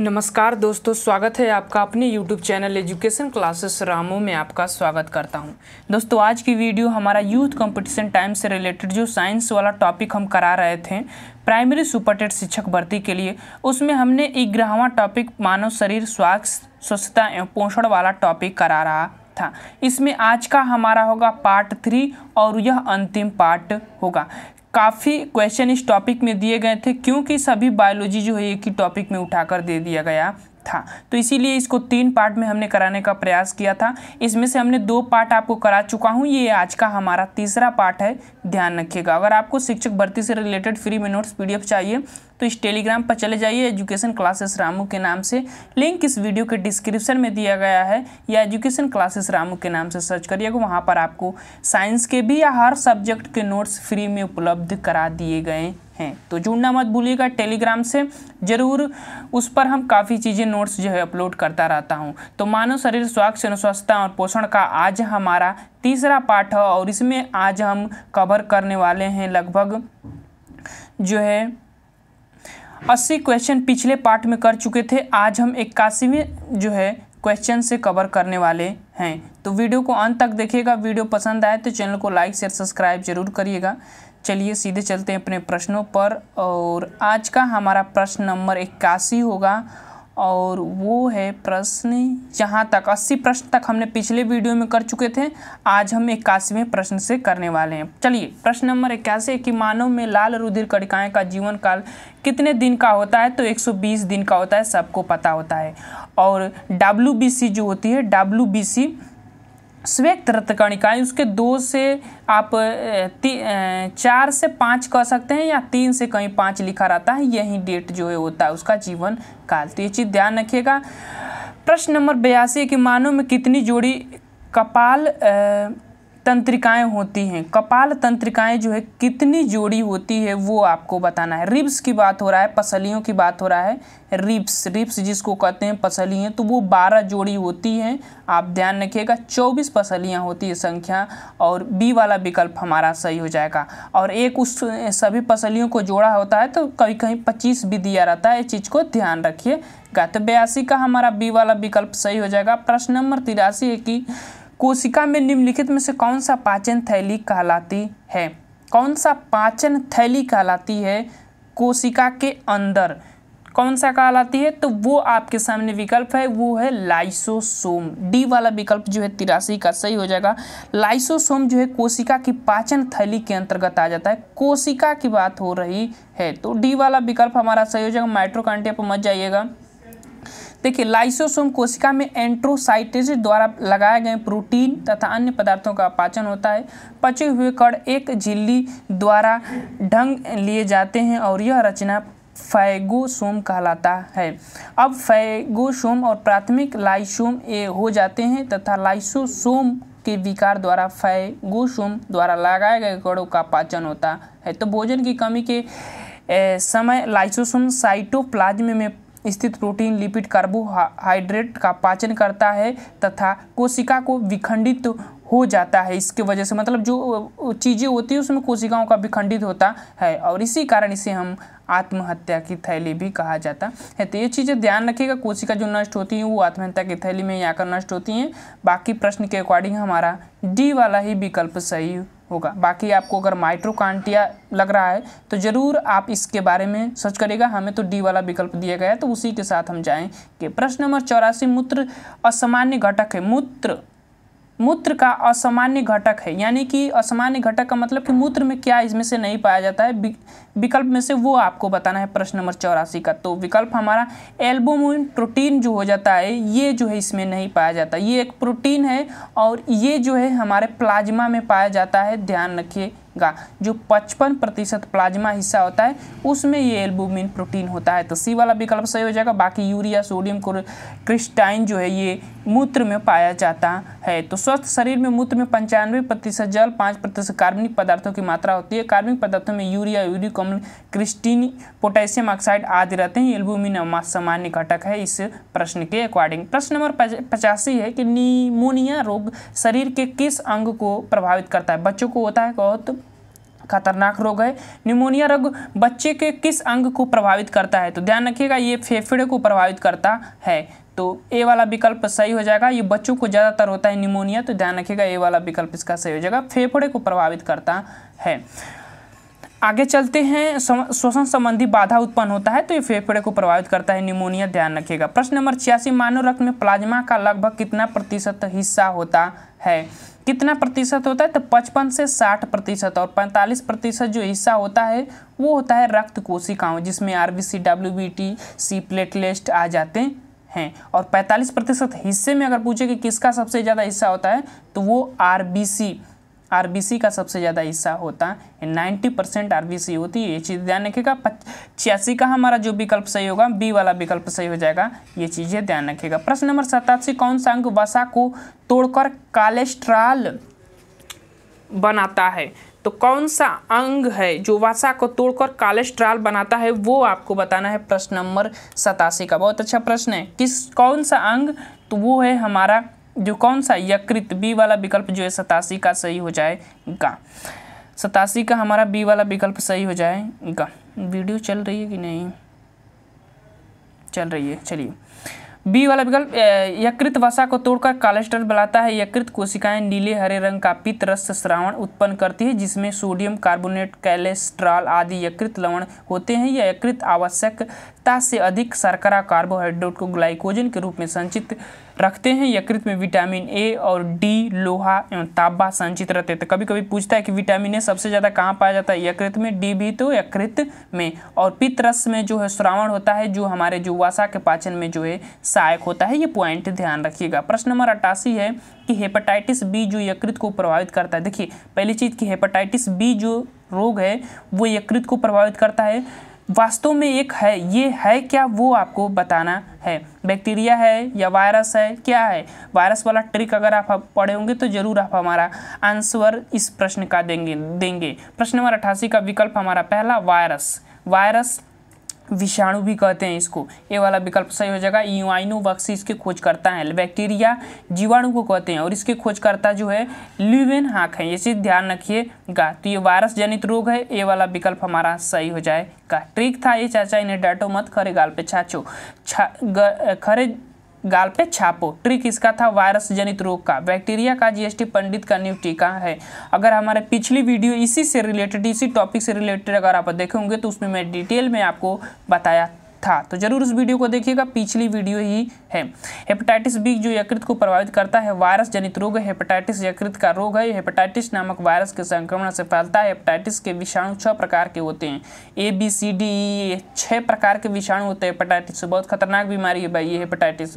नमस्कार दोस्तों स्वागत है आपका अपने YouTube चैनल एजुकेशन क्लासेस रामो में आपका स्वागत करता हूं दोस्तों आज की वीडियो हमारा यूथ कंपटीशन टाइम से रिलेटेड जो साइंस वाला टॉपिक हम करा रहे थे प्राइमरी सुपरटेट शिक्षक भर्ती के लिए उसमें हमने एक ग्रहवा टॉपिक मानव शरीर स्वास्थ्य स्वच्छता एवं पोषण वाला टॉपिक करा रहा था इसमें आज का हमारा होगा पार्ट थ्री और यह अंतिम पार्ट होगा काफ़ी क्वेश्चन इस टॉपिक में दिए गए थे क्योंकि सभी बायोलॉजी जो है एक ही टॉपिक में उठाकर दे दिया गया था तो इसीलिए इसको तीन पार्ट में हमने कराने का प्रयास किया था इसमें से हमने दो पार्ट आपको करा चुका हूँ ये आज का हमारा तीसरा पार्ट है ध्यान रखिएगा अगर आपको शिक्षक भर्ती से रिलेटेड फ्री में नोट्स पीडीएफ चाहिए तो इस टेलीग्राम पर चले जाइए एजुकेशन क्लासेस रामू के नाम से लिंक इस वीडियो के डिस्क्रिप्शन में दिया गया है या एजुकेशन क्लासेस रामू के नाम से सर्च करिएगा वहाँ पर आपको साइंस के भी या हर सब्जेक्ट के नोट्स फ्री में उपलब्ध करा दिए गए हैं तो जुड़ना मत भूलिएगा टेलीग्राम से ज़रूर उस पर हम काफ़ी चीज़ें नोट्स जो है अपलोड करता रहता हूँ तो मानव शरीर स्वास्थ्य अनुस्वस्थता और पोषण का आज हमारा तीसरा पाठ है और इसमें आज हम कवर करने वाले हैं लगभग जो है अस्सी क्वेश्चन पिछले पार्ट में कर चुके थे आज हम इक्यासीवें जो है क्वेश्चन से कवर करने वाले हैं तो वीडियो को अंत तक देखिएगा वीडियो पसंद आए तो चैनल को लाइक शेयर सब्सक्राइब जरूर करिएगा चलिए सीधे चलते हैं अपने प्रश्नों पर और आज का हमारा प्रश्न नंबर इक्यासी होगा और वो है प्रश्न यहाँ तक अस्सी प्रश्न तक हमने पिछले वीडियो में कर चुके थे आज हम इक्यासीवें प्रश्न से करने वाले हैं चलिए प्रश्न नंबर इक्यासी है कि मानव में लाल रुधिर कणिकाएं का जीवन काल कितने दिन का होता है तो 120 दिन का होता है सबको पता होता है और डब्ल्यू जो होती है डब्ल्यू स्वेक्त कणिकाएँ उसके दो से आप चार से पाँच कह सकते हैं या तीन से कहीं पाँच लिखा रहता है यही डेट जो है होता है उसका जीवन काल तो ये चीज़ ध्यान रखिएगा प्रश्न नंबर बयासी कि मानव में कितनी जोड़ी कपाल तंत्रिकाएं होती हैं कपाल तंत्रिकाएं जो है कितनी जोड़ी होती है वो आपको बताना है रिब्स की बात हो रहा है पसलियों की बात हो रहा है रिब्स रिब्स जिसको कहते हैं पसलियाँ तो वो बारह जोड़ी होती हैं आप ध्यान रखिएगा चौबीस पसलियाँ होती है संख्या और बी वाला विकल्प हमारा सही हो जाएगा और एक उस सभी पसलियों को जोड़ा होता है तो कहीं कहीं पच्चीस भी दिया रहता है इस चीज़ को ध्यान रखिएगा तो बयासी का हमारा बी वाला विकल्प सही हो जाएगा प्रश्न नंबर तिरासी है कि कोशिका में निम्नलिखित में से कौन सा पाचन थैली कहलाती है कौन सा पाचन थैली कहलाती है कोशिका के अंदर कौन सा कहलाती है तो वो आपके सामने विकल्प है वो है लाइसोसोम डी वाला विकल्प जो है तिरासी का सही हो जाएगा लाइसोसोम जो है कोशिका की पाचन थैली के अंतर्गत आ जाता है कोशिका की बात हो रही है तो डी वाला विकल्प हमारा सही हो जाएगा माइट्रोकांटिया पर मत जाइएगा देखिए लाइसोसोम कोशिका में एंट्रोसाइटेज द्वारा लगाए गए प्रोटीन तथा अन्य पदार्थों का पाचन होता है पचे हुए कण एक झिल्ली द्वारा ढंग लिए जाते हैं और यह रचना फैगोसोम कहलाता है अब फैगोसोम और प्राथमिक लाइसोम ए हो जाते हैं तथा लाइसोसोम के विकार द्वारा फैगोसोम द्वारा लगाए गए कणों का पाचन होता है तो भोजन की कमी के ए, समय लाइसोसोम साइटोप्लाज्म में स्थित प्रोटीन लिपिड कार्बोहाइड्रेट का पाचन करता है तथा कोशिका को विखंडित हो जाता है इसके वजह से मतलब जो चीज़ें होती है उसमें कोशिकाओं का विखंडित होता है और इसी कारण इसे हम आत्महत्या की थैली भी कहा जाता है तो ये चीज़ें ध्यान रखिएगा कोशिका जो नष्ट होती हैं वो आत्महत्या की थैली में ही आकर नष्ट होती हैं बाकी प्रश्न के अकॉर्डिंग हमारा डी वाला ही विकल्प सही होगा बाकी आपको अगर माइट्रोकांटिया लग रहा है तो ज़रूर आप इसके बारे में सर्च करेगा हमें तो डी वाला विकल्प दिया गया है तो उसी के साथ हम जाएंगे प्रश्न नंबर चौरासी मूत्र असामान्य घटक है मूत्र मूत्र का असामान्य घटक है यानी कि असामान्य घटक का मतलब कि मूत्र में क्या इसमें से नहीं पाया जाता है विकल्प में से वो आपको बताना है प्रश्न नंबर चौरासी का तो विकल्प हमारा एल्बोमिन प्रोटीन जो हो जाता है ये जो है इसमें नहीं पाया जाता ये एक प्रोटीन है और ये जो है हमारे प्लाज्मा में पाया जाता है ध्यान रखिए का जो 55 प्रतिशत प्लाज्मा हिस्सा होता है उसमें ये एल्बुमिन प्रोटीन होता है तो सी वाला विकल्प सही हो जाएगा बाकी यूरिया सोडियम क्रिस्टाइन जो है ये मूत्र में पाया जाता है तो स्वस्थ शरीर में मूत्र में पंचानवे प्रतिशत जल पाँच प्रतिशत कार्बनिक पदार्थों की मात्रा होती है कार्बनिक पदार्थों में urea uric creatine potassium oxide आदि रहते हैं एल्बुमिन सामान्य घटक है इस प्रश्न के अकॉर्डिंग प्रश्न नंबर पचासी है कि निमोनिया रोग शरीर के किस अंग को प्रभावित करता है बच्चों को होता है बहुत खतरनाक रोग है निमोनिया रोग बच्चे के किस अंग को प्रभावित करता है तो ध्यान रखिएगा ये फेफड़े को प्रभावित करता है तो ए वाला विकल्प सही हो जाएगा ये बच्चों को ज़्यादातर होता है निमोनिया तो ध्यान रखिएगा ए वाला विकल्प इसका सही हो जाएगा फेफड़े को प्रभावित करता है आगे चलते हैं श्वसन संबंधी बाधा उत्पन्न होता है तो ये फेफड़े को प्रभावित करता है निमोनिया ध्यान रखिएगा प्रश्न नंबर छियासी मानव रक्त में प्लाज्मा का लगभग कितना प्रतिशत हिस्सा होता है कितना प्रतिशत होता है तो पचपन से साठ प्रतिशत और पैंतालीस प्रतिशत जो हिस्सा होता है वो होता है रक्त कोशिकाओं जिसमें R B C W B T C platelets आ जाते हैं और 45 प्रतिशत हिस्से में अगर पूछे कि किसका सबसे ज़्यादा हिस्सा होता है तो वो आर बी सी आरबीसी का सबसे ज़्यादा हिस्सा होता है नाइन्टी परसेंट आर होती है ये चीज़ ध्यान रखिएगा छियासी का हमारा जो विकल्प सही होगा बी वाला विकल्प सही हो जाएगा ये चीज़ें ध्यान रखिएगा प्रश्न नंबर सतासी कौन सा अंग वसा को तोड़कर कालेस्ट्रॉल बनाता है तो कौन सा अंग है जो वसा को तोड़कर कालेस्ट्रॉल बनाता है वो आपको बताना है प्रश्न नंबर सतासी का बहुत अच्छा प्रश्न है किस कौन सा अंग तो वो है हमारा जो कौन सा यकृत बी वाला विकल्प जो है सतासी का सही हो जाएगा सतासी का हमारा बी वाला विकल्प सही हो जाएगा वीडियो चल रही है कि नहीं चल रही है चलिए बी वाला विकल्प यकृत वसा को तोड़कर कालेस्ट्रॉल बनाता है यकृत कोशिकाएं नीले हरे रंग का पित्त रस श्रावण उत्पन्न करती है जिसमें सोडियम कार्बोनेट कैलेस्ट्रॉल आदि यकृत लवण होते हैं यह यकृत आवश्यकता से अधिक शर्करा कार्बोहाइड्रेट को ग्लाइकोजन के रूप में संचित रखते हैं यकृत में विटामिन ए और डी लोहा एवं ताबा संचित रहते हैं तो कभी कभी पूछता है कि विटामिन ए सबसे ज़्यादा कहाँ पाया जाता है यकृत में डी भी तो यकृत में और पित्तरस में जो है श्रावण होता है जो हमारे जो वसा के पाचन में जो है सहायक होता है ये पॉइंट ध्यान रखिएगा प्रश्न नंबर अट्ठासी है कि हेपेटाइटिस बी जो यकृत को प्रभावित करता है देखिए पहली चीज़ कि हेपेटाइटिस बी जो रोग है वो यकृत को प्रभावित करता है वास्तव में एक है ये है क्या वो आपको बताना है बैक्टीरिया है या वायरस है क्या है वायरस वाला ट्रिक अगर आप पढ़े होंगे तो ज़रूर आप हमारा आंसर इस प्रश्न का देंगे देंगे प्रश्न नंबर अट्ठासी का विकल्प हमारा पहला वायरस वायरस विषाणु भी कहते हैं इसको ये वाला विकल्प सही हो जाएगा यूआइनो बक्सी इसके खोजकर्ता हैं बैक्टीरिया जीवाणु को कहते हैं और इसके खोजकर्ता जो है ल्यूवेन हाक है इसे ध्यान रखिएगा तो ये वायरस जनित रोग है ये वाला विकल्प हमारा सही हो जाएगा ट्रिक था ये चाचा इन्हें डाटो मत खरे गाल पे छाचो छा ग, खरे गाल पे छापो ट्रिक इसका था वायरस जनित रोग का बैक्टीरिया का जीएसटी पंडित का न्यू टीका है अगर हमारे पिछली वीडियो इसी से रिलेटेड इसी टॉपिक से रिलेटेड अगर आप देखेंगे तो उसमें मैं डिटेल में आपको बताया था तो जरूर उस वीडियो को देखिएगा पिछली वीडियो ही है हेपेटाइटिस बी जो यकृत को प्रभावित करता है वायरस जनित रोग है हेपेटाइटिस यकृत का रोग है हेपेटाइटिस नामक वायरस के संक्रमण से फैलता है हेपेटाइटिस के विषाणु छह प्रकार के होते हैं A B C D E छह प्रकार के विषाणु होते हैं हेपेटाइटिस बहुत खतरनाक बीमारी है भाई ये हेपेटाइटिस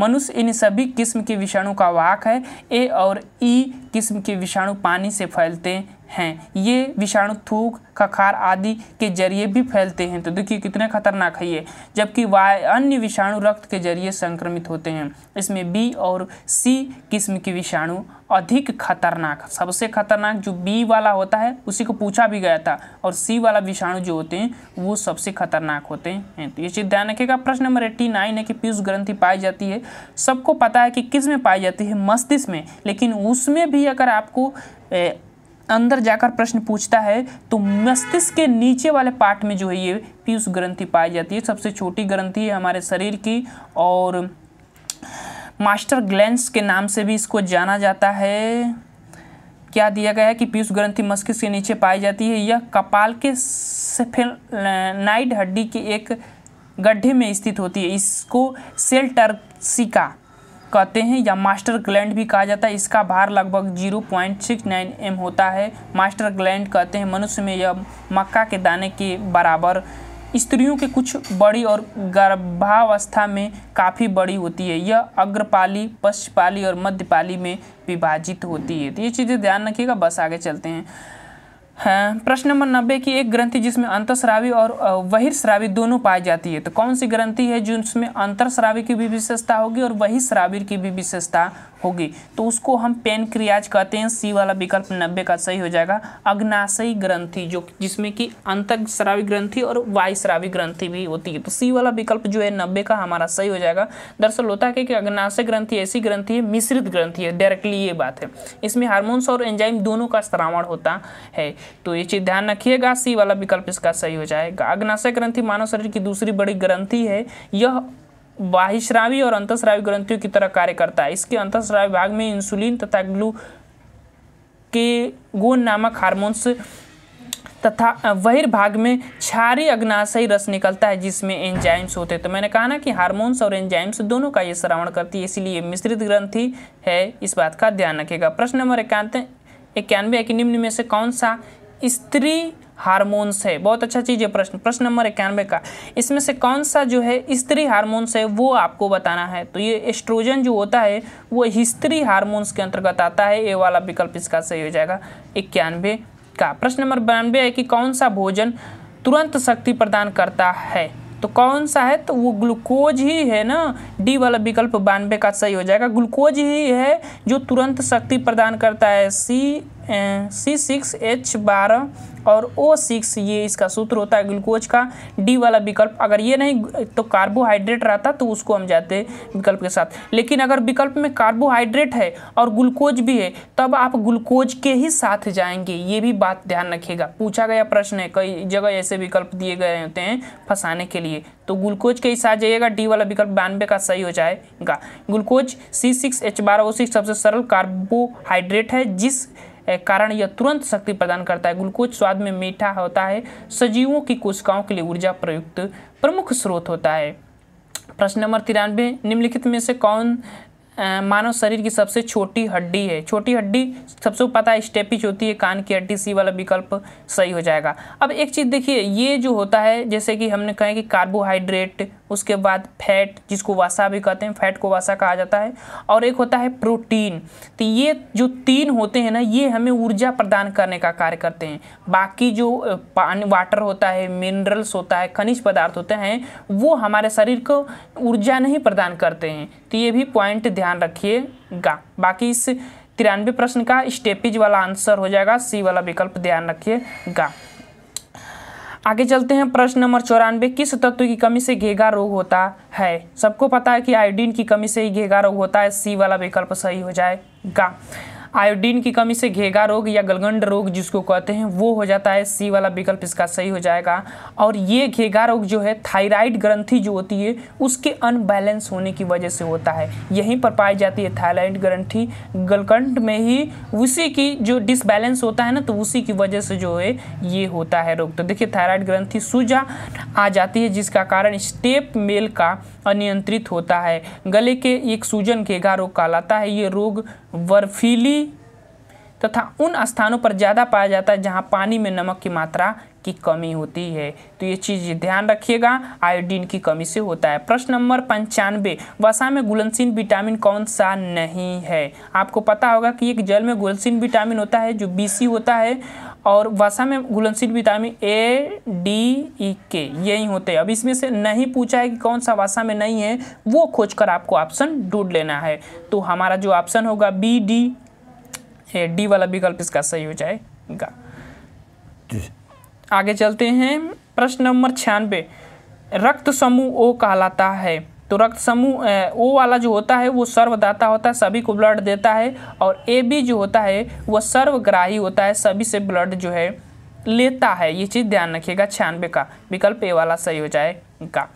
मनुष्य इन सभी किस्म के विषाणु का वाहक है ए और ई किस्म के विषाणु पानी से फैलते हैं ये विषाणु थूक खखार आदि के जरिए भी फैलते हैं तो देखिए कितने खतरनाक है ये जबकि वाय अन्य विषाणु रक्त के जरिए संक्रमित होते हैं इसमें बी और सी किस्म के विषाणु अधिक खतरनाक सबसे खतरनाक जो बी वाला होता है उसी को पूछा भी गया था और सी वाला विषाणु जो होते हैं वो सबसे खतरनाक होते हैं तो ये चीज़ ध्यान रखिएगा प्रश्न नंबर एट्टी नाइन है कि पीयूष ग्रंथि पाई जाती है सबको पता है कि किस में पाई जाती है मस्तिष्क में लेकिन उसमें भी अगर आपको अंदर जाकर प्रश्न पूछता है तो मस्तिष्क के नीचे वाले पार्ट में जो है ये पीयूष ग्रंथि पाई जाती है सबसे छोटी ग्रंथि है हमारे शरीर की और मास्टर ग्लैंड्स के नाम से भी इसको जाना जाता है क्या दिया गया है कि पीयूष ग्रंथि मस्तिष्क के नीचे पाई जाती है यह कपाल के सेफेनाइड हड्डी के एक गड्ढे में स्थित होती है इसको सेल टर्सिका कहते हैं या मास्टर ग्लैंड भी कहा जाता है इसका भार लगभग 0.69 एम होता है मास्टर ग्लैंड कहते हैं मनुष्य में यह मक्का के दाने के बराबर स्त्रियों के कुछ बड़ी और गर्भावस्था में काफ़ी बड़ी होती है यह अग्रपाली पश्चपाली और मध्यपाली में विभाजित होती है तो ये चीज़ें ध्यान रखिएगा बस आगे चलते हैं हैं प्रश्न नंबर नब्बे की एक ग्रंथि जिसमें अंतस्रावी और वहिश्रावी दोनों पाई जाती है तो कौन सी ग्रंथि है जिसमें अंतरस्रावी की भी विशेषता होगी और वहिश्रावी की भी विशेषता होगी तो उसको हम पेन क्रियाज कहते हैं सी वाला विकल्प नब्बे का सही हो जाएगा अग्नाशयी ग्रंथि जो जिसमें कि अंत श्राविक ग्रंथि और वायु श्राविक ग्रंथि भी होती है तो सी वाला विकल्प जो है नब्बे का हमारा सही हो जाएगा दरअसल होता है कि अग्नाशय ग्रंथि ऐसी ग्रंथि है मिश्रित ग्रंथि है डायरेक्टली ये बात है इसमें हार्मोन्स और एंजाइम दोनों का श्रावण होता है तो ये चीज़ ध्यान रखिएगा सी वाला विकल्प इसका सही हो जाएगा अग्नाशय ग्रंथि मानव शरीर की दूसरी बड़ी ग्रंथि है यह बाहिश्रावी और अंतस्रावी ग्रंथियों की तरह कार्य करता है इसके अंतस्रावी भाग में इंसुलिन तथा ग्लू के गुण नामक हार्मोन्स तथा भाग में क्षारी अग्नाशयी रस निकलता है जिसमें एंजाइम्स होते हैं तो मैंने कहा ना कि हार्मोन्स और एंजाइम्स दोनों का ये श्रावण करती है इसीलिए मिश्रित ग्रंथि है इस बात का ध्यान रखेगा प्रश्न नंबर इक्यानवे इक्यानवे है कि निम्न में से कौन सा स्त्री हार्मोन्स है बहुत अच्छा चीज़ है प्रश्न प्रश्न नंबर इक्यानवे का इसमें से कौन सा जो है स्त्री हार्मोन्स है वो आपको बताना है तो ये एस्ट्रोजन जो होता है वो स्त्री हार्मोन्स के अंतर्गत आता है ये वाला विकल्प इसका सही हो जाएगा इक्यानवे का प्रश्न नंबर बयानवे है कि कौन सा भोजन तुरंत शक्ति प्रदान करता है तो कौन सा है तो वो ग्लूकोज ही है ना डी वाला विकल्प बानवे का सही हो जाएगा ग्लूकोज ही है जो तुरंत शक्ति प्रदान करता है सी सी सिक्स एच बारह और ओ सिक्स ये इसका सूत्र होता है ग्लूकोज का डी वाला विकल्प अगर ये नहीं तो कार्बोहाइड्रेट रहता तो उसको हम जाते विकल्प के साथ लेकिन अगर विकल्प में कार्बोहाइड्रेट है और ग्लूकोज भी है तब आप ग्लूकोज के ही साथ जाएंगे ये भी बात ध्यान रखिएगा पूछा गया प्रश्न है कई जगह ऐसे विकल्प दिए गए होते हैं फंसाने के लिए तो ग्लूकोज के ही साथ जाइएगा डी वाला विकल्प बानवे का सही हो जाएगा ग्लूकोज सी सिक्स एच बारह ओ सिक्स सबसे सरल कार्बोहाइड्रेट है जिस कारण यह तुरंत शक्ति प्रदान करता है ग्लूकोज स्वाद में मीठा होता है सजीवों की कोशिकाओं के लिए ऊर्जा प्रयुक्त प्रमुख स्रोत होता है प्रश्न नंबर तिरानवे निम्नलिखित में से कौन मानव शरीर की सबसे छोटी हड्डी है छोटी हड्डी सबसे पता है स्टेपिच होती है कान की हड्डी सी वाला विकल्प सही हो जाएगा अब एक चीज़ देखिए ये जो होता है जैसे कि हमने कहें कि कार्बोहाइड्रेट उसके बाद फैट जिसको वसा भी कहते हैं फैट को वसा कहा जाता है और एक होता है प्रोटीन तो ये जो तीन होते हैं ना ये हमें ऊर्जा प्रदान करने का कार्य करते हैं बाकी जो पानी वाटर होता है मिनरल्स होता है खनिज पदार्थ होते हैं वो हमारे शरीर को ऊर्जा नहीं प्रदान करते हैं तो ये भी पॉइंट ध्यान रखिएगा बाकी इस तिरानवे प्रश्न का स्टेपिज वाला आंसर हो जाएगा सी वाला विकल्प ध्यान रखिएगा आगे चलते हैं प्रश्न नंबर चौरानवे किस तत्व की कमी से घेगा रोग होता है सबको पता है कि आयोडीन की कमी से ही घेगा रोग होता है सी वाला विकल्प सही हो जाएगा आयोडीन की कमी से घेगा रोग या गलगंड रोग जिसको कहते हैं वो हो जाता है सी वाला विकल्प इसका सही हो जाएगा और ये घेगा रोग जो है थायराइड ग्रंथि जो होती है उसके अनबैलेंस होने की वजह से होता है यहीं पर पाई जाती है थायराइड ग्रंथि गलकंड में ही उसी की जो डिसबैलेंस होता है ना तो उसी की वजह से जो है ये होता है रोग तो देखिए थायराइड ग्रंथि सूजा आ जाती है जिसका कारण स्टेप मेल का अनियंत्रित होता है गले के एक सूजन घेगा रोग कहलाता है ये रोग वर्फीली तथा उन स्थानों पर ज़्यादा पाया जाता है जहाँ पानी में नमक की मात्रा की कमी होती है तो ये चीज़ ध्यान रखिएगा आयोडीन की कमी से होता है प्रश्न नंबर पंचानवे वसा में गुलनशील विटामिन कौन सा नहीं है आपको पता होगा कि एक जल में गुलनशील विटामिन होता है जो बी होता है और वसा में घुलनशील विटामिन ए डी ई के यही होते हैं अब इसमें से नहीं पूछा है कि कौन सा वसा में नहीं है वो खोजकर आपको ऑप्शन ढूंढ लेना है तो हमारा जो ऑप्शन होगा बी डी डी वाला विकल्प इसका सही हो जाएगा आगे चलते हैं प्रश्न नंबर छियानवे रक्त समूह ओ कहलाता है तो रक्त समूह ओ वाला जो होता है वो सर्वदाता होता है सभी को ब्लड देता है और ए बी जो होता है वह सर्वग्राही होता है सभी से ब्लड जो है लेता है ये चीज़ ध्यान रखिएगा छियानवे का विकल्प ए वाला सही हो जाए का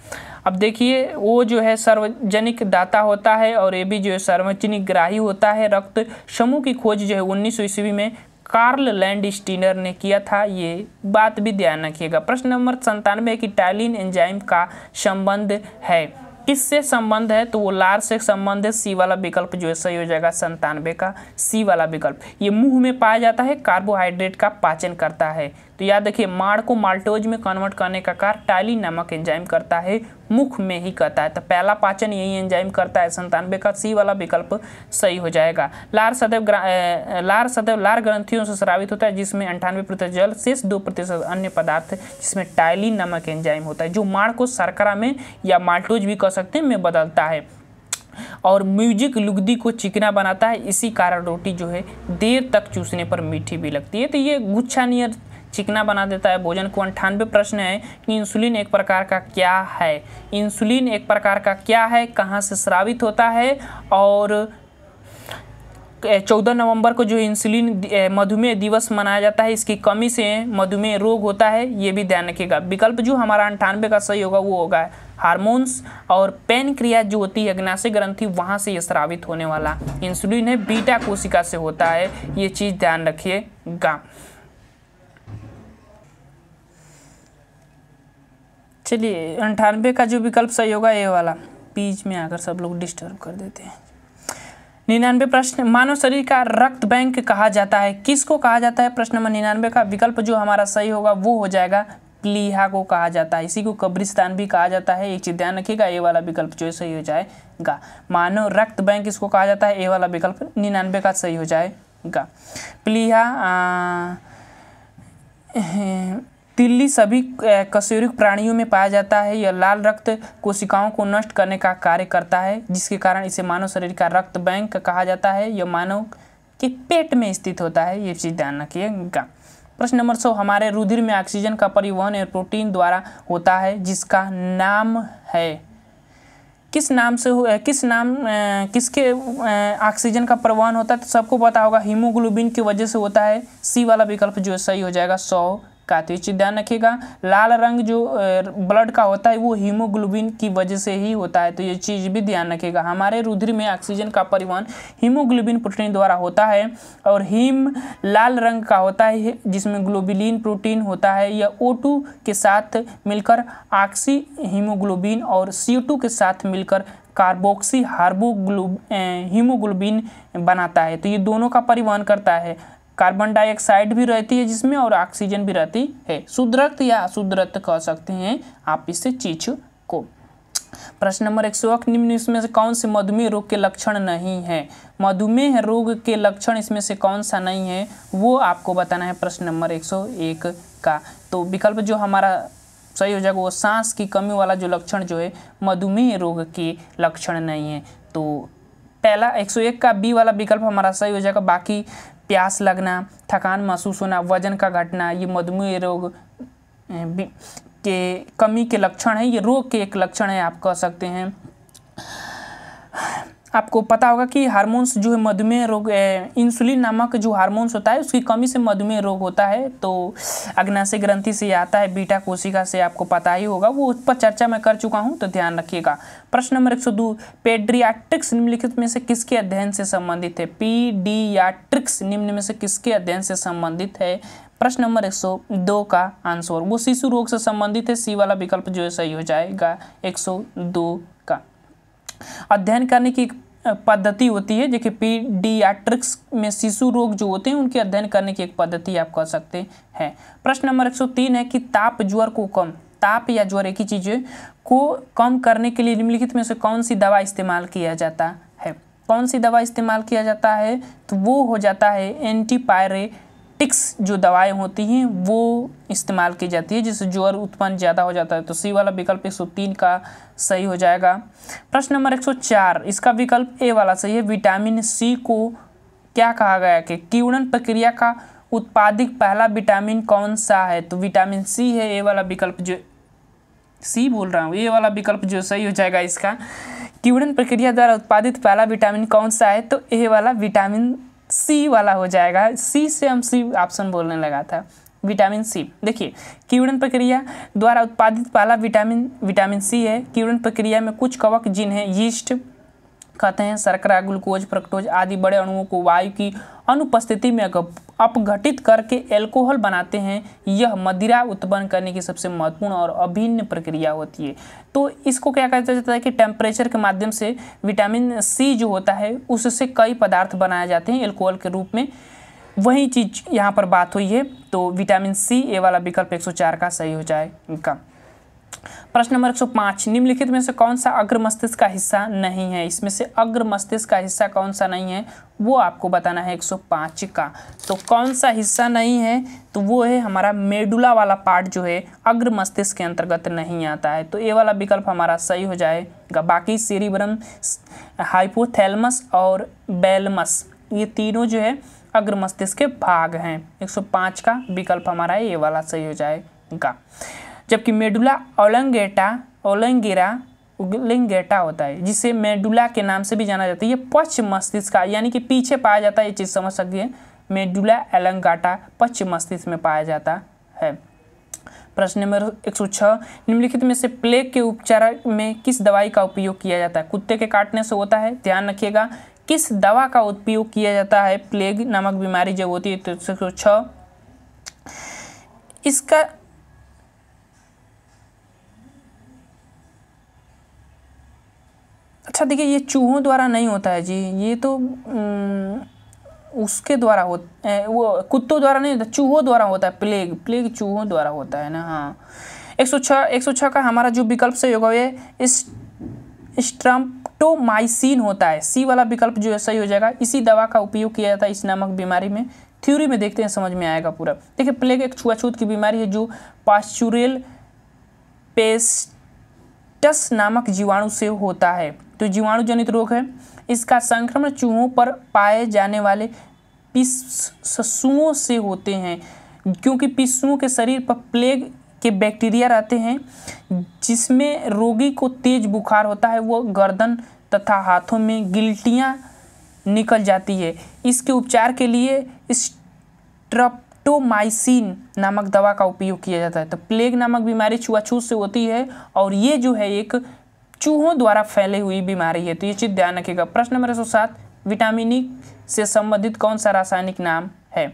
अब देखिए वो जो है सार्वजनिक दाता होता है और ए भी जो है सार्वजनिक ग्राही होता है रक्त समूह की खोज जो है उन्नीस ईस्वी में कार्ल लैंड स्टीनर ने किया था ये बात भी ध्यान रखिएगा प्रश्न नंबर संतानवे की टाइलिन एंजाइम का संबंध है किस से संबंध है तो वो लार से संबंध है सी वाला विकल्प जो है सही हो जाएगा संतानवे का सी वाला विकल्प ये मुंह में पाया जाता है कार्बोहाइड्रेट का पाचन करता है तो याद देखिए माड़ को माल्टोज में कन्वर्ट करने का कार्य टाइली नामक एंजाइम करता है मुख में ही करता है तो पहला पाचन यही एंजाइम करता है संतानवे का सी वाला विकल्प सही हो जाएगा लार सदैव लार सदैव लार ग्रंथियों से श्रावित होता है जिसमें अंठानवे प्रतिशत जल शेष दो प्रतिशत अन्य पदार्थ जिसमें टाइलिन नामक एंजाइम होता है जो माड़ को सरकरा में या माल्टोज भी कह सकते हैं में बदलता है और म्यूजिक लुगदी को चिकना बनाता है इसी कारण रोटी जो है देर तक चूसने पर मीठी भी लगती है तो ये गुच्छा नियर चिकना बना देता है भोजन को अंठानवे प्रश्न है कि इंसुलिन एक प्रकार का क्या है इंसुलिन एक प्रकार का क्या है कहाँ से स्रावित होता है और चौदह नवंबर को जो इंसुलिन मधुमेह दिवस मनाया जाता है इसकी कमी से मधुमेह रोग होता है ये भी ध्यान रखिएगा विकल्प जो हमारा अंठानवे का सही होगा वो होगा हार्मोन्स और पेन क्रिया जो होती है अग्नाशय ग्रंथि वहाँ से ये स्रावित होने वाला इंसुलिन है बीटा कोशिका से होता है ये चीज़ ध्यान रखिएगा चलिए अंठानवे का जो विकल्प सही होगा ये वाला बीच में आकर सब लोग डिस्टर्ब कर देते हैं निन्यानवे प्रश्न मानव शरीर का रक्त बैंक कहा जाता है किसको कहा जाता है प्रश्न नंबर निन्यानवे का विकल्प जो हमारा सही होगा वो हो जाएगा प्लीहा को कहा जाता है इसी को कब्रिस्तान भी कहा जाता है एक चीज़ ध्यान रखिएगा ये वाला विकल्प जो सही हो जाएगा मानव रक्त बैंक इसको कहा जाता है ये वाला विकल्प निन्यानवे का सही हो जाएगा प्लीहा तिल्ली सभी कशेरुक प्राणियों में पाया जाता है यह लाल रक्त कोशिकाओं को नष्ट करने का कार्य करता है जिसके कारण इसे मानव शरीर का रक्त बैंक कहा जाता है यह मानव के पेट में स्थित होता है ये चीज़ ध्यान रखिएगा प्रश्न नंबर सौ हमारे रुधिर में ऑक्सीजन का परिवहन एयर प्रोटीन द्वारा होता है जिसका नाम है किस नाम से हो किस नाम किसके ऑक्सीजन का परिवहन होता है तो सबको पता होगा हीमोग्लोबिन की वजह से होता है सी वाला विकल्प जो है सही हो जाएगा सौ का तो ये चीज़ ध्यान रखिएगा लाल रंग जो ब्लड का होता है वो हीमोग्लोबिन की वजह से ही होता है तो ये चीज़ भी ध्यान रखिएगा हमारे रुधिर में ऑक्सीजन का परिवहन हीमोग्लोबिन प्रोटीन द्वारा होता है और हीम लाल रंग का होता है जिसमें ग्लोबिलिन प्रोटीन होता है या ओ के साथ मिलकर ऑक्सी हीमोग्लोबिन और सी के साथ मिलकर कार्बोक्सी हार्बोग्लो हीमोग्लोबिन बनाता है तो ये दोनों का परिवहन करता है कार्बन डाइऑक्साइड भी रहती है जिसमें और ऑक्सीजन भी रहती है सुदृत या अशुद्ध कह सकते हैं आप इससे चीज को प्रश्न नंबर एक सौ निम्न इसमें से कौन से मधुमेह रोग के लक्षण नहीं है मधुमेह रोग के लक्षण इसमें से कौन सा नहीं है वो आपको बताना है प्रश्न नंबर एक सौ एक का तो विकल्प जो हमारा सही हो जाएगा वो सांस की कमी वाला जो लक्षण जो है मधुमेह रोग के लक्षण नहीं है तो पहला 101 का बी वाला विकल्प हमारा सही हो जाएगा बाकी प्यास लगना थकान महसूस होना वजन का घटना ये मधुमेह रोग के कमी के लक्षण है ये रोग के एक लक्षण है आप कह सकते हैं आपको पता होगा कि हार्मोन्स जो है मधुमेह रोग इंसुलिन नामक जो हार्मोन्स होता है उसकी कमी से मधुमेह रोग होता है तो अग्नाशय ग्रंथि से आता है बीटा कोशिका से आपको पता ही होगा वो उस पर चर्चा मैं कर चुका हूँ तो ध्यान रखिएगा प्रश्न नंबर एक सौ दो पेड्रियाट्रिक्स निम्नलिखित में से किसके अध्ययन से संबंधित है पीडियाट्रिक्स निम्न में से किसके अध्ययन से संबंधित है प्रश्न नंबर दो का आंसर वो शिशु रोग से संबंधित है सी वाला विकल्प जो है सही हो जाएगा दो अध्ययन करने की पद्धति होती है देखिए पीडियाट्रिक्स में शिशु रोग जो होते हैं उनके अध्ययन करने की एक पद्धति आप कह सकते हैं प्रश्न नंबर 103 है कि ताप ज्वर को कम ताप या ज्वर एक ही चीज़ को कम करने के लिए निम्नलिखित में से कौन सी दवा इस्तेमाल किया जाता है कौन सी दवा इस्तेमाल किया जाता है तो वो हो जाता है एंटीपायरे टिक्स जो दवाएं होती हैं वो इस्तेमाल की जाती है जिससे ज्वर उत्पन्न ज़्यादा हो जाता है तो सी वाला विकल्प एक सौ तीन का सही हो जाएगा प्रश्न नंबर एक सौ चार इसका विकल्प ए वाला सही है विटामिन सी को क्या कहा गया कि किरणन प्रक्रिया का उत्पादित पहला विटामिन कौन सा है तो विटामिन सी है ए वाला विकल्प जो सी बोल रहा हूँ ए वाला विकल्प जो सही हो जाएगा इसका किवड़न प्रक्रिया द्वारा उत्पादित पहला विटामिन कौन सा है तो ए वाला विटामिन सी वाला हो जाएगा सी से हम सी ऑप्शन बोलने लगा था विटामिन सी देखिए किरण प्रक्रिया द्वारा उत्पादित पहला विटामिन विटामिन सी है किरण प्रक्रिया में कुछ कवक जिन्हें यीस्ट कहते हैं सरकरा ग्लूकोज फ्रक्टोज आदि बड़े अणुओं को वायु की अनुपस्थिति में अपघटित करके एल्कोहल बनाते हैं यह मदिरा उत्पन्न करने की सबसे महत्वपूर्ण और अभिन्न प्रक्रिया होती है तो इसको क्या कहा जाता है कि टेम्परेचर के माध्यम से विटामिन सी जो होता है उससे कई पदार्थ बनाए जाते हैं एल्कोहल के रूप में वही चीज़ यहाँ पर बात हुई है तो विटामिन सी ए वाला विकल्प 104 का सही हो जाए इनका प्रश्न नंबर 105 निम्नलिखित में से कौन सा अग्र मस्तिष्क का हिस्सा नहीं है इसमें से अग्र मस्तिष्क का हिस्सा कौन सा नहीं है वो आपको बताना है 105 का तो कौन सा हिस्सा नहीं है तो वो है हमारा मेडुला वाला पार्ट जो है अग्र मस्तिष्क के अंतर्गत नहीं आता है तो ये वाला विकल्प हमारा सही हो जाएगा बाकी सीरीब्रम हाइपोथैलमस और बैलमस ये तीनों जो है अग्र मस्तिष्क के भाग हैं 105 का विकल्प हमारा ये वाला सही हो जाएगा जबकि मेडुला ओलंगेटा ओलंगेरा उगलिंगेटा होता है जिसे मेडुला के नाम से भी जाना जाता है ये पश्च मस्तिष्क का यानी कि पीछे पाया जाता है ये चीज़ समझ सकती है मेडुला एलंगाटा पश्च मस्तिष्क में पाया जाता है प्रश्न नंबर एक सौ छः निम्नलिखित में से प्लेग के उपचार में किस दवाई का उपयोग किया जाता है कुत्ते के काटने से होता है ध्यान रखिएगा किस दवा का उपयोग किया जाता है प्लेग नामक बीमारी जब होती है तो एक इसका अच्छा देखिए ये चूहों द्वारा नहीं होता है जी ये तो उसके द्वारा हो वो कुत्तों द्वारा नहीं होता चूहों द्वारा होता है प्लेग प्लेग चूहों द्वारा होता है ना हाँ एक सौ छः एक सौ छः का हमारा जो विकल्प सही होगा ये इस होता है सी वाला विकल्प जो है सही हो जाएगा इसी दवा का उपयोग किया जाता है इस नामक बीमारी में थ्योरी में देखते हैं समझ में आएगा पूरा देखिए प्लेग एक छुआछूत की बीमारी है जो पास्चुरेल पेस्टस नामक जीवाणु से होता है तो जीवाणु जनित रोग है इसका संक्रमण चूहों पर पाए जाने वाले पिसुओं से होते हैं क्योंकि पिसुओं के शरीर पर प्लेग के बैक्टीरिया रहते हैं जिसमें रोगी को तेज बुखार होता है वह गर्दन तथा हाथों में गिल्टियाँ निकल जाती है इसके उपचार के लिए स्ट्रप्टोमाइसिन नामक दवा का उपयोग किया जाता है तो प्लेग नामक बीमारी छुआछूत से होती है और ये जो है एक चूहों द्वारा फैली हुई बीमारी है तो ये चीज़ ध्यान रखिएगा प्रश्न नंबर एक सात विटामिन ई से संबंधित कौन सा रासायनिक नाम है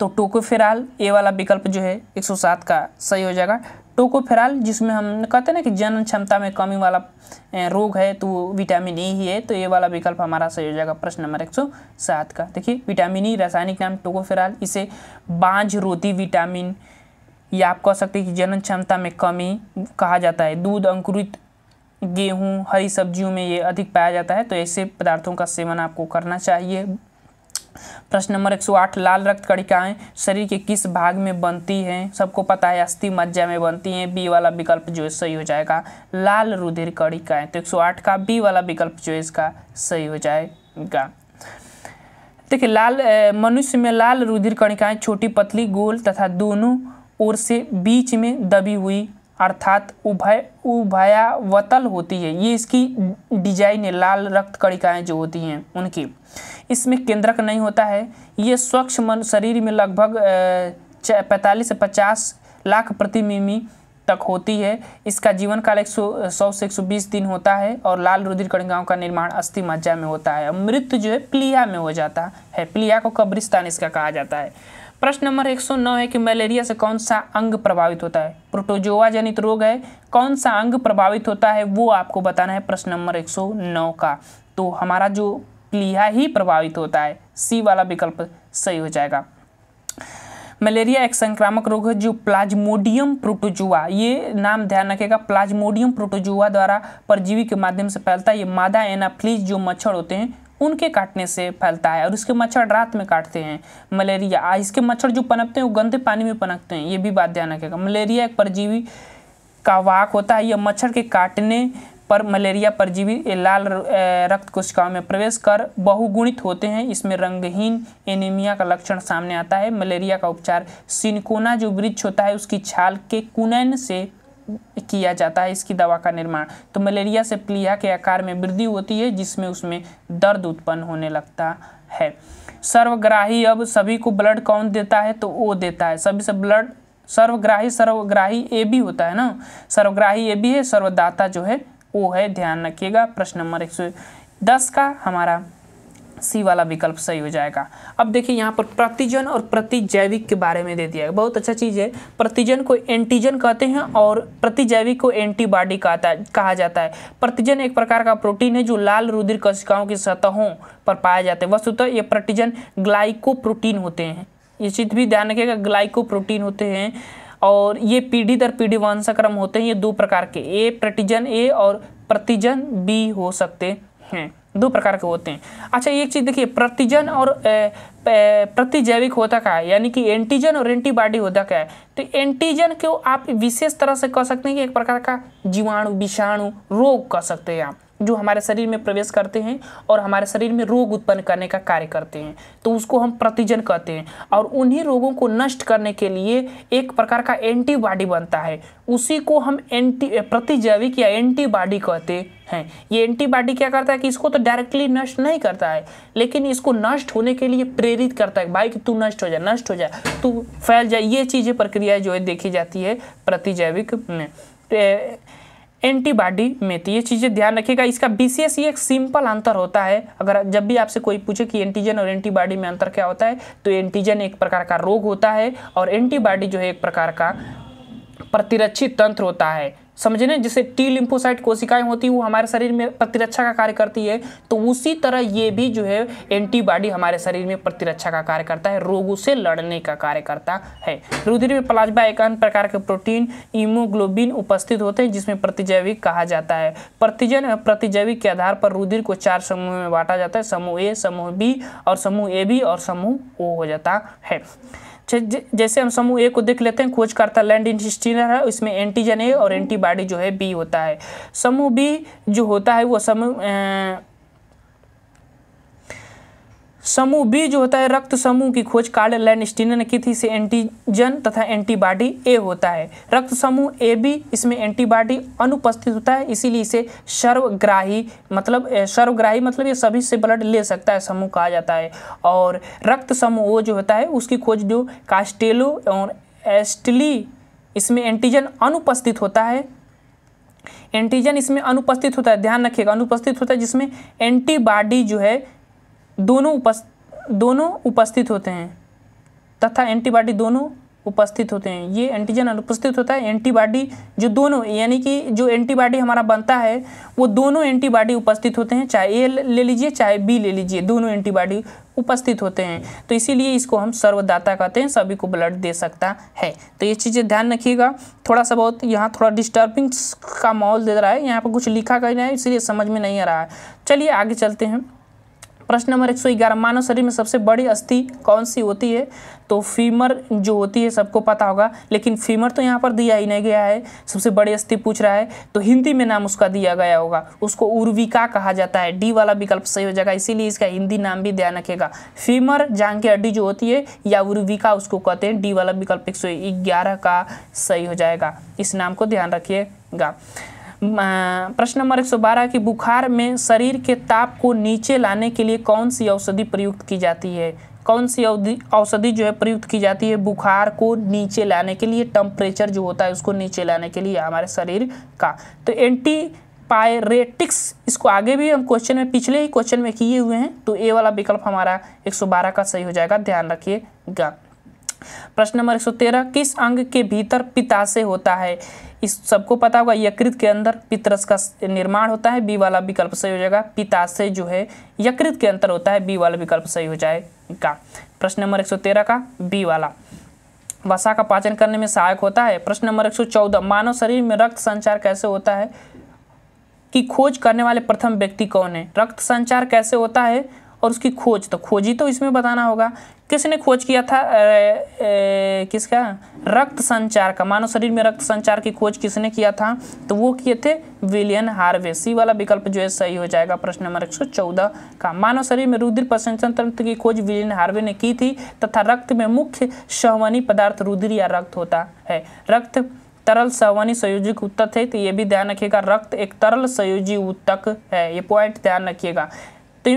तो टोकोफेराल ए वाला विकल्प जो है एक का सही हो जाएगा टोकोफेराल जिसमें हम कहते हैं ना कि जनन क्षमता में कमी वाला रोग है तो वो विटामिन ई ही है तो ये वाला विकल्प हमारा सही हो जाएगा प्रश्न नंबर सात का देखिए विटामिन ई रासायनिक नाम टोकोफेराल इसे बांझ रोधी विटामिन या आप कह सकते हैं कि जनन क्षमता में कमी कहा जाता है दूध अंकुरित गेहूँ हरी सब्जियों में ये अधिक पाया जाता है तो ऐसे पदार्थों का सेवन आपको करना चाहिए प्रश्न नंबर 108 लाल रक्त कणिकाएं शरीर के किस भाग में बनती हैं सबको पता है अस्थि मज्जा में बनती हैं बी वाला विकल्प जो है सही हो जाएगा लाल रुधिर कणिकाएं तो 108 का बी वाला विकल्प जो है इसका सही हो जाएगा देखिए लाल मनुष्य में लाल रुधिर कणिकाएं छोटी पतली गोल तथा दोनों ओर से बीच में दबी हुई अर्थात उभय उभयावतल होती है ये इसकी डिजाइन है लाल रक्त कणिकाएँ जो होती हैं उनकी इसमें केंद्रक नहीं होता है ये स्वच्छ मन शरीर में लगभग पैंतालीस से पचास लाख प्रति मिमी तक होती है इसका जीवन काल एक सौ से एक सौ बीस दिन होता है और लाल रुधिर कणिकाओं का निर्माण अस्थि मज्जा में होता है और मृत्यु जो है प्लिया में हो जाता है प्लिया को कब्रिस्तान इसका कहा जाता है प्रश्न नंबर 109 है कि मलेरिया से कौन सा अंग प्रभावित होता है प्रोटोजोआ जनित रोग है कौन सा अंग प्रभावित होता है वो आपको बताना है प्रश्न नंबर 109 का तो हमारा जो प्लीहा ही प्रभावित होता है सी वाला विकल्प सही हो जाएगा मलेरिया एक संक्रामक रोग है जो प्लाज्मोडियम प्रोटोजुआ ये नाम ध्यान रखेगा प्लाज्मोडियम प्रोटोजुआ द्वारा परजीवी के माध्यम से फैलता है ये मादा एनाफ्लीज जो मच्छर होते हैं उनके काटने से फैलता है और इसके मच्छर रात में काटते हैं मलेरिया इसके मच्छर जो पनपते हैं वो गंदे पानी में पनपते हैं ये भी बात ध्यान रखेगा मलेरिया एक परजीवी का वाक होता है यह मच्छर के काटने पर मलेरिया परजीवी लाल रक्त कोशिकाओं में प्रवेश कर बहुगुणित होते हैं इसमें रंगहीन एनीमिया का लक्षण सामने आता है मलेरिया का उपचार सिनकोना जो वृक्ष होता है उसकी छाल के कुनैन से किया जाता है इसकी दवा का निर्माण तो मलेरिया से प्लिया के आकार में वृद्धि होती है जिसमें उसमें दर्द उत्पन्न होने लगता है सर्वग्राही अब सभी को ब्लड कौन देता है तो ओ देता है सभी से ब्लड सर्वग्राही सर्वग्राही ए भी होता है ना सर्वग्राही ए भी है सर्वदाता जो है ओ है ध्यान रखिएगा प्रश्न नंबर एक सौ दस का हमारा सी वाला विकल्प सही हो जाएगा अब देखिए यहाँ पर प्रतिजन और प्रतिजैविक के बारे में दे दिया है बहुत अच्छा चीज़ है प्रतिजन को एंटीजन कहते हैं और प्रतिजैविक को एंटीबॉडी कहता कहा जाता है प्रतिजन एक प्रकार का प्रोटीन है जो लाल रुधिर कशिकाओं की सतहों पर पाया जाता है वस्तुतः ये प्रतिजन ग्लाइको होते हैं ये चीज़ भी ध्यान रखिएगा ग्लाइको होते हैं और ये पीढ़ी दर पीढ़ी वंशक्रम होते हैं ये दो प्रकार के ए प्रतिजन ए और प्रतिजन बी हो सकते हैं दो प्रकार के होते हैं अच्छा एक चीज़ देखिए प्रतिजन और प्रतिजैविक होता क्या है यानी कि एंटीजन और एंटीबॉडी होता क्या है तो एंटीजन को आप विशेष तरह से कह सकते हैं कि एक प्रकार का जीवाणु विषाणु रोग कह सकते हैं आप जो हमारे शरीर में प्रवेश करते हैं और हमारे शरीर में रोग उत्पन्न करने का कार्य करते हैं तो उसको हम प्रतिजन कहते हैं और उन्हीं रोगों को नष्ट करने के लिए एक प्रकार का एंटीबॉडी बनता है उसी को हम एंटी प्रतिजैविक या एंटीबॉडी कहते हैं ये एंटीबॉडी क्या करता है कि इसको तो डायरेक्टली नष्ट नहीं करता है लेकिन इसको नष्ट होने के लिए प्रेरित करता है भाई कि तू नष्ट हो जाए नष्ट हो जाए तू फैल जाए ये चीज़ें प्रक्रिया जो है देखी जाती है प्रतिजैविक में तो, एंटीबॉडी में तो ये चीज़ें ध्यान रखिएगा इसका एस ये e एक सिंपल अंतर होता है अगर जब भी आपसे कोई पूछे कि एंटीजन और एंटीबॉडी में अंतर क्या होता है तो एंटीजन एक प्रकार का रोग होता है और एंटीबॉडी जो है एक प्रकार का प्रतिरक्षित तंत्र होता है समझ रहे जैसे टी लिम्फोसाइट कोशिकाएं होती हैं वो हमारे शरीर में प्रतिरक्षा का कार्य करती है तो उसी तरह ये भी जो है एंटीबॉडी हमारे शरीर में प्रतिरक्षा का कार्य करता है रोगों से लड़ने का कार्य करता है रुधिर में प्लाज्मा एक अन्य प्रकार के प्रोटीन इमोग्लोबिन उपस्थित होते हैं जिसमें प्रतिजैविक कहा जाता है प्रतिजन प्रतिजैविक के आधार पर रुधिर को चार समूह में बांटा जाता है समूह ए समूह बी और समूह ए बी और समूह ओ हो जाता है जैसे हम समूह ए को देख लेते हैं खोजकर्ता लैंड इंटेस्टिनर है इसमें एंटीजन ए और एंटीबॉडी जो है बी होता है समूह बी जो होता है वो समूह समूह बी जो होता है रक्त समूह की खोज कार्ल लैंडस्टीन ने की थी इसे एंटीजन तथा एंटीबॉडी ए होता है रक्त समूह ए बी इसमें एंटीबॉडी अनुपस्थित होता है इसीलिए इसे सर्वग्राही मतलब सर्वग्राही मतलब ये सभी से ब्लड ले सकता है समूह कहा जाता है और रक्त समूह ओ जो होता है उसकी खोज जो कास्टेलो और एस्टली इसमें एंटीजन अनुपस्थित होता है एंटीजन इसमें अनुपस्थित होता है ध्यान रखिएगा अनुपस्थित होता है जिसमें एंटीबॉडी जो है दोनों उपस् दोनों उपस्थित होते हैं तथा एंटीबॉडी दोनों उपस्थित होते हैं ये एंटीजन अनुपस्थित होता है एंटीबॉडी जो दोनों यानी कि जो एंटीबॉडी हमारा बनता है वो दोनों एंटीबॉडी उपस्थित होते हैं चाहे ए ले लीजिए चाहे बी ले लीजिए दोनों एंटीबॉडी उपस्थित होते हैं तो इसीलिए इसको हम सर्वदाता कहते हैं सभी को ब्लड दे सकता है तो ये चीज़ें ध्यान रखिएगा थोड़ा सा बहुत यहाँ थोड़ा डिस्टर्बिंग का माहौल दे रहा है यहाँ पर कुछ लिखा गया है इसलिए समझ में नहीं आ रहा है चलिए आगे चलते हैं प्रश्न नंबर एक मानव शरीर में सबसे बड़ी अस्थि कौन सी होती है तो फीमर जो होती है सबको पता होगा लेकिन फीमर तो यहाँ पर दिया ही नहीं गया है सबसे बड़ी अस्थि पूछ रहा है तो हिंदी में नाम उसका दिया गया होगा उसको उर्विका कहा जाता है डी वाला विकल्प सही हो जाएगा इसीलिए इसका हिंदी नाम भी ध्यान रखेगा फीमर जांग की हड्डी जो होती है या उर्विका उसको कहते हैं डी वाला विकल्प एक का सही हो जाएगा इस नाम को ध्यान रखिएगा प्रश्न नंबर एक कि बुखार में शरीर के ताप को नीचे लाने के लिए कौन सी औषधि प्रयुक्त की जाती है कौन सी औषधि जो है प्रयुक्त की जाती है बुखार को नीचे लाने के लिए टम्परेचर जो होता है उसको नीचे लाने के लिए हमारे शरीर का तो एंटी पायरेटिक्स इसको आगे भी हम क्वेश्चन में पिछले ही क्वेश्चन में किए हुए हैं तो ए वाला विकल्प हमारा 112 का सही हो जाएगा ध्यान रखिएगा प्रश्न नंबर 113 किस अंग के भीतर पिताशय होता है इस सबको पता होगा यकृत के अंदर पितरस का निर्माण होता है बी वाला विकल्प सही हो जाएगा पिताशय जो है यकृत के अंतर होता है बी वाला विकल्प सही हो जाएगा प्रश्न नंबर 113 का बी वाला वसा का पाचन करने में सहायक होता है प्रश्न नंबर 114 मानव शरीर में रक्त संचार कैसे होता है कि खोज करने वाले प्रथम व्यक्ति कौन है रक्त संचार कैसे होता है और उसकी खोज तो खोजी तो इसमें बताना होगा किसने खोज किया था ए, ए, किसका रक्त संचार का मानव शरीर में रक्त संचार की खोज किसने किया था तो वो किए थे विलियन हार्वे सी वाला विकल्प जो है सही हो जाएगा प्रश्न नंबर एक का मानव शरीर में रुधिर प्रसंचन तंत्र की खोज विलियन हार्वे ने की थी तथा रक्त में मुख्य सहवनी पदार्थ रुधिर या रक्त होता है रक्त तरल सवनी संयोजिक उत्तक है तो ये भी ध्यान रखिएगा रक्त एक तरल संयोजी उत्तक है ये पॉइंट ध्यान रखिएगा तो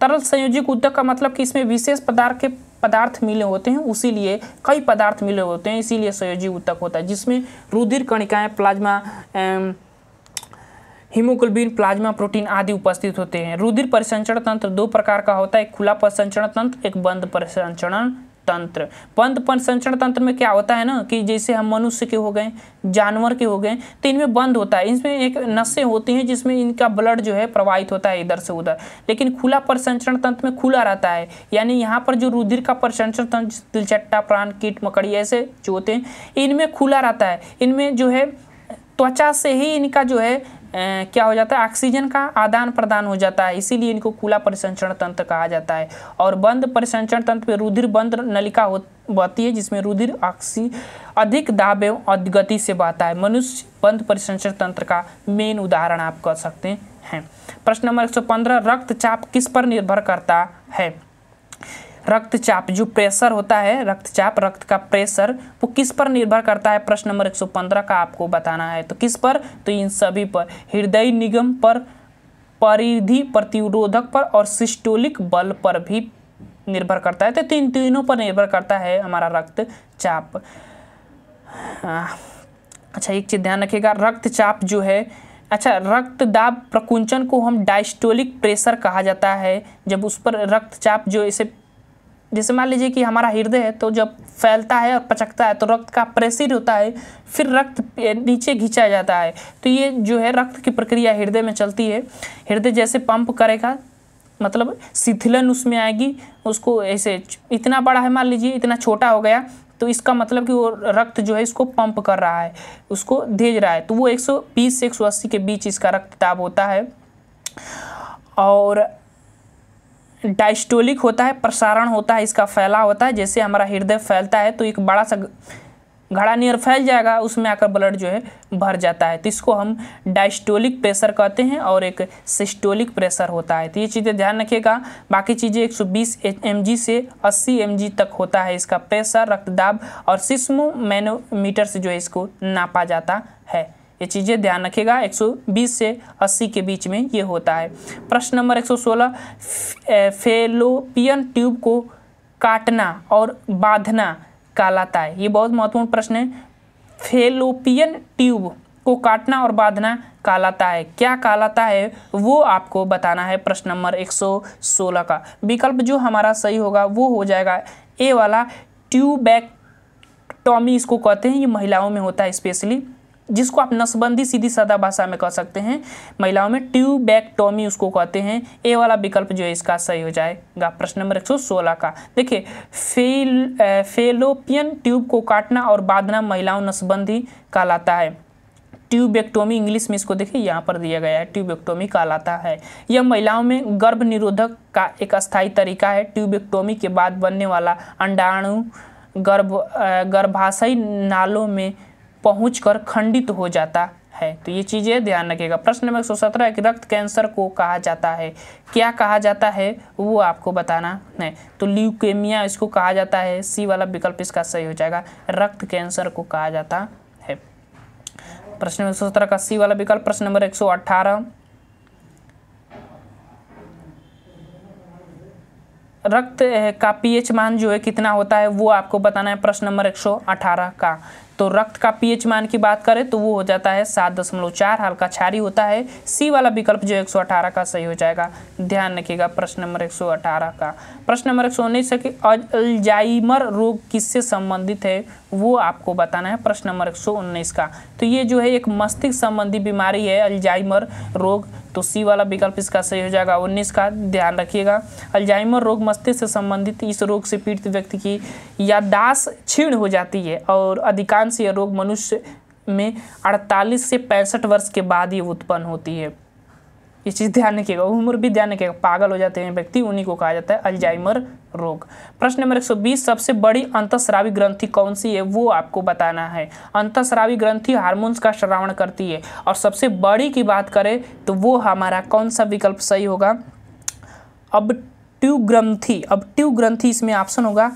तरल संयोजिक उद्योग का मतलब कि इसमें विशेष पदार्थ के पदार्थ मिले होते हैं उसीलिए कई पदार्थ मिले होते हैं इसीलिए संयोजी उत्तक होता है जिसमें रुधिर कणिकाएं प्लाज्मा हीमोग्लोबिन प्लाज्मा प्रोटीन आदि उपस्थित होते हैं रुधिर परिसंचरण तंत्र दो प्रकार का होता है एक खुला परिसंचरण तंत्र एक बंद परिसंचरण तंत्र बंद संचरण तंत्र में क्या होता है ना कि जैसे हम मनुष्य के हो गए जानवर के हो गए तो इनमें बंद होता है इसमें एक नसें होती हैं जिसमें इनका ब्लड जो है प्रवाहित होता है इधर से उधर लेकिन खुला प्रसंचरण तंत्र में खुला रहता है यानी यहाँ पर जो रुधिर का प्रसंचरण तंत्र तिलचट्टा प्राण कीट मकड़ी ऐसे जो होते हैं इनमें खुला रहता है इनमें जो है त्वचा से ही इनका जो है क्या हो जाता है ऑक्सीजन का आदान प्रदान हो जाता है इसीलिए इनको खुला परिसंचरण तंत्र कहा जाता है और बंद परिसंचरण तंत्र पे रुधिर बंद नलिका हो बहती है जिसमें रुधिर ऑक्सी अधिक दाब एवं गति से बहता है मनुष्य बंद परिसंचरण तंत्र का मेन उदाहरण आप कह सकते हैं प्रश्न नंबर एक रक्तचाप किस पर निर्भर करता है रक्तचाप जो प्रेशर होता है रक्तचाप रक्त का प्रेशर वो किस पर निर्भर करता है प्रश्न नंबर 115 का आपको बताना है तो किस पर तो इन सभी पर हृदय निगम पर परिधि प्रतिरोधक पर और सिस्टोलिक बल पर भी निर्भर करता है तो इन तीनों पर निर्भर करता है हमारा रक्तचाप हाँ। अच्छा एक चीज़ ध्यान रखिएगा रक्तचाप जो है अच्छा रक्तदाब प्रकुंचन को हम डायस्टोलिक प्रेशर कहा जाता है जब उस पर रक्तचाप जो इसे जैसे मान लीजिए कि हमारा हृदय है तो जब फैलता है और पचकता है तो रक्त का प्रेसिर होता है फिर रक्त नीचे घिंचा जाता है तो ये जो है रक्त की प्रक्रिया हृदय में चलती है हृदय जैसे पंप करेगा मतलब शिथिलन उसमें आएगी उसको ऐसे इतना बड़ा है मान लीजिए इतना छोटा हो गया तो इसका मतलब कि वो रक्त जो है इसको पंप कर रहा है उसको भेज रहा है तो वो 120 से 180 के बीच इसका रक्तदाब होता है और डायस्टोलिक होता है प्रसारण होता है इसका फैला होता है जैसे हमारा हृदय फैलता है तो एक बड़ा सा घड़ा नियर फैल जाएगा उसमें आकर ब्लड जो है भर जाता है तो इसको हम डायस्टोलिक प्रेशर कहते हैं और एक सिस्टोलिक प्रेशर होता है तो ये चीज़ें ध्यान रखिएगा बाकी चीज़ें 120 एमजी से 80 एम तक होता है इसका प्रेशर रक्तदाब और सिस्मो मैनोमीटर से जो है इसको नापा जाता है ये चीज़ें ध्यान रखेगा 120 से 80 के बीच में ये होता है प्रश्न नंबर 116 फेलोपियन ट्यूब को काटना और बांधना कहलाता है ये बहुत महत्वपूर्ण प्रश्न है फेलोपियन ट्यूब को काटना और बांधना कहलाता है क्या कहलाता है वो आपको बताना है प्रश्न नंबर 116 का विकल्प जो हमारा सही होगा वो हो जाएगा ए वाला टॉमी इसको कहते हैं ये महिलाओं में होता है स्पेशली जिसको आप नसबंदी सीधी सादा भाषा में कह सकते हैं महिलाओं में ट्यूबैक्टोमी उसको कहते हैं ए वाला विकल्प जो है इसका सही हो जाएगा प्रश्न नंबर 116 का देखिए फेल फेलोपियन ट्यूब को काटना और बांधना महिलाओं नसबंदी कहलाता है ट्यूबेक्टोमी इंग्लिश में इसको देखिए यहाँ पर दिया गया है ट्यूबेक्टोमी कहलाता है यह महिलाओं में गर्भ निरोधक का एक अस्थायी तरीका है ट्यूबेक्टोमी के बाद बनने वाला अंडाणु गर्भ गर्भाशयी नालों में पहुंचकर खंडित हो जाता है तो ये चीज़ें ध्यान रखिएगा प्रश्न नंबर एक सौ सत्रह कि रक्त कैंसर को कहा जाता है क्या कहा जाता है वो आपको बताना है तो ल्यूकेमिया इसको कहा जाता है सी वाला विकल्प इसका सही हो जाएगा रक्त कैंसर को कहा जाता है प्रश्न नंबर एक सौ सत्रह का सी वाला विकल्प प्रश्न नंबर एक सौ अट्ठारह रक्त का पीएच मान जो है कितना होता है वो आपको बताना है प्रश्न नंबर 118 का तो रक्त का पीएच मान की बात करें तो वो हो जाता है सात दशमलव चार हल्का छारी होता है सी वाला विकल्प जो 118 का सही हो जाएगा ध्यान रखिएगा प्रश्न नंबर 118 का प्रश्न नंबर एक सौ उन्नीस है कि अल्जाइमर रोग किससे संबंधित है वो आपको बताना है प्रश्न नंबर 119 का तो ये जो है एक मस्तिष्क संबंधी बीमारी है अल्जाइमर रोग तो सी वाला विकल्प इसका सही हो जाएगा उन्नीस का ध्यान रखिएगा अल्जाइमर रोग मस्तिष्क से संबंधित इस रोग से पीड़ित व्यक्ति की यादाश्त क्षीण हो जाती है और अधिकांश यह रोग मनुष्य में 48 से पैंसठ वर्ष के बाद ही उत्पन्न होती है ये चीज़ ध्यान रखिएगा उम्र भी ध्यान रखिएगा पागल हो जाते हैं व्यक्ति उन्हीं को कहा जाता है अल्जाइमर रोग प्रश्न नंबर 120 सबसे बड़ी अंतस्रावी ग्रंथि कौन सी है वो आपको बताना है अंतस्रावी ग्रंथि हार्मोन्स का श्रावण करती है और सबसे बड़ी की बात करें तो वो हमारा कौन सा विकल्प सही होगा अब ट्यू ग्रंथी अब ट्यू ग्रंथी इसमें ऑप्शन होगा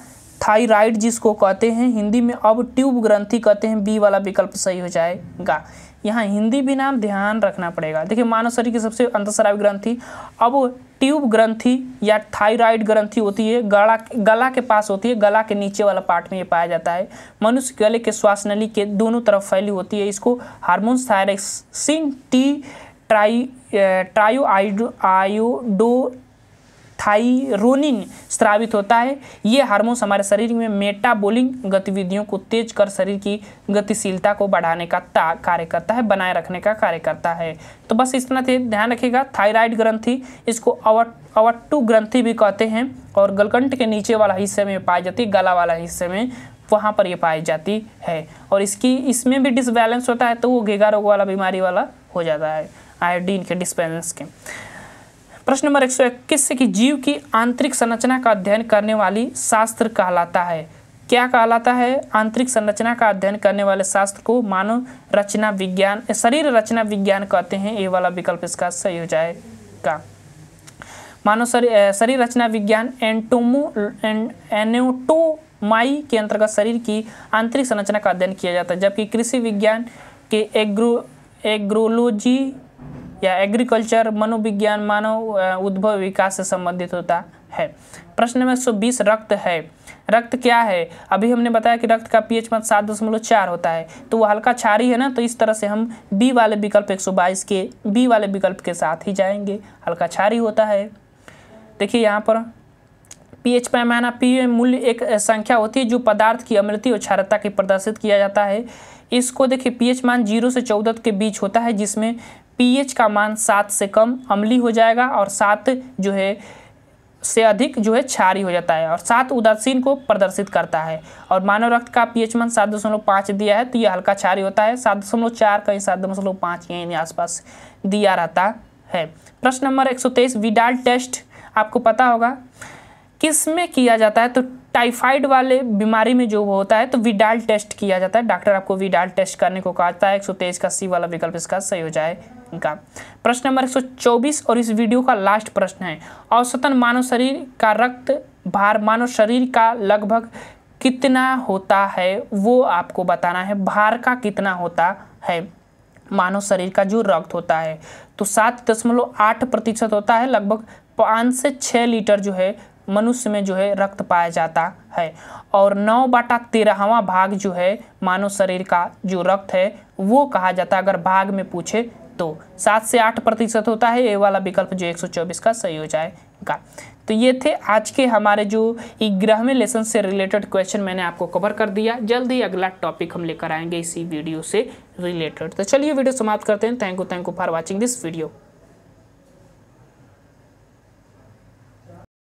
थाइराइड जिसको कहते हैं हिंदी में अब ट्यूब ग्रंथी कहते हैं बी वाला विकल्प सही हो जाएगा यहाँ हिंदी भी नाम ध्यान रखना पड़ेगा देखिए मानव शरीर की सबसे अंतस्रावी ग्रंथि अब ट्यूब ग्रंथि या थायराइड ग्रंथि होती है गला गला के पास होती है गला के नीचे वाला पार्ट में ये पाया जाता है मनुष्य गले के श्वास नली के दोनों तरफ फैली होती है इसको hormones thyroxine T tri triiodothyronine स्रावित होता है ये हार्मोन्स हमारे शरीर में मेटाबोलिंग गतिविधियों को तेज कर शरीर की गतिशीलता को बढ़ाने का कार्य करता है बनाए रखने का कार्य करता है तो बस इतना ध्यान रखिएगा थायराइड ग्रंथि इसको अवट अवट्टू ग्रंथि भी कहते हैं और गलकंठ के नीचे वाला हिस्से में पाई जाती है गला वाला हिस्से में वहाँ पर ये पाई जाती है और इसकी इसमें भी डिसबैलेंस होता है तो वो घेगा रोग वाला बीमारी वाला हो जाता है आयोडीन के डिसबैलेंस के प्रश्न नंबर एक सौ इक्कीस से कि जीव की आंतरिक संरचना का अध्ययन करने वाली शास्त्र कहलाता है क्या कहलाता है आंतरिक संरचना का अध्ययन करने वाले शास्त्र को मानव रचना विज्ञान शरीर रचना विज्ञान कहते हैं ये वाला विकल्प इसका सही हो जाएगा मानव शरीर शरीर रचना विज्ञान एंटोमो एनोटोमाई के अंतर्गत शरीर की आंतरिक संरचना का अध्ययन किया जाता है जबकि कृषि विज्ञान के एग्रो एग्रोलॉजी या एग्रीकल्चर मनोविज्ञान मानव उद्भव विकास से संबंधित होता है प्रश्न में 120 रक्त है रक्त क्या है अभी हमने बताया कि रक्त का पीएच मत सात दशमलव चार होता है तो वो हल्का छारी है ना तो इस तरह से हम बी वाले विकल्प 122 के बी वाले विकल्प के साथ ही जाएंगे हल्का छारी होता है देखिए यहाँ पर पीएच पैमाना पी मूल्य एक संख्या होती है जो पदार्थ की अमृति और क्षारता की प्रदर्शित किया जाता है इसको देखिए पीएच मान जीरो से चौदह के बीच होता है जिसमें पीएच का मान सात से कम अम्ली हो जाएगा और सात जो है से अधिक जो है क्षारी हो जाता है और सात उदासीन को प्रदर्शित करता है और मानव रक्त का पीएच मान सात दशमलव पाँच दिया है तो यह हल्का क्षारी होता है सात दशमलव चार कहीं सात दशमलव पाँच यहीं आसपास दिया रहता है प्रश्न नंबर एक सौ तेईस विडाल टेस्ट आपको पता होगा किस में किया जाता है तो टाइफाइड वाले बीमारी में जो होता है तो विडाल टेस्ट किया जाता है डॉक्टर आपको विडाल टेस्ट करने को कहता है एक सौ तेईस का सी वाला विकल्प इसका सही हो जाए इनका प्रश्न नंबर 124 और इस वीडियो का लास्ट प्रश्न है औसतन मानव शरीर का रक्त भार मानव शरीर का लगभग कितना होता है वो आपको बताना है भार का कितना होता है मानव शरीर का जो रक्त होता है तो सात दशमलव आठ प्रतिशत होता है लगभग पाँच से छः लीटर जो है मनुष्य में जो है रक्त पाया जाता है और नौ बाटा तेरहवा भाग जो है मानव शरीर का जो रक्त है वो कहा जाता है अगर भाग में पूछे तो सात से आठ प्रतिशत होता है ये वाला विकल्प जो 124 का सही हो जाएगा तो ये थे आज के हमारे जो ग्रहवें लेसन से रिलेटेड क्वेश्चन मैंने आपको कवर कर दिया जल्द ही अगला टॉपिक हम लेकर आएंगे इसी वीडियो से रिलेटेड तो चलिए वीडियो समाप्त करते हैं thank you thank you for watching this video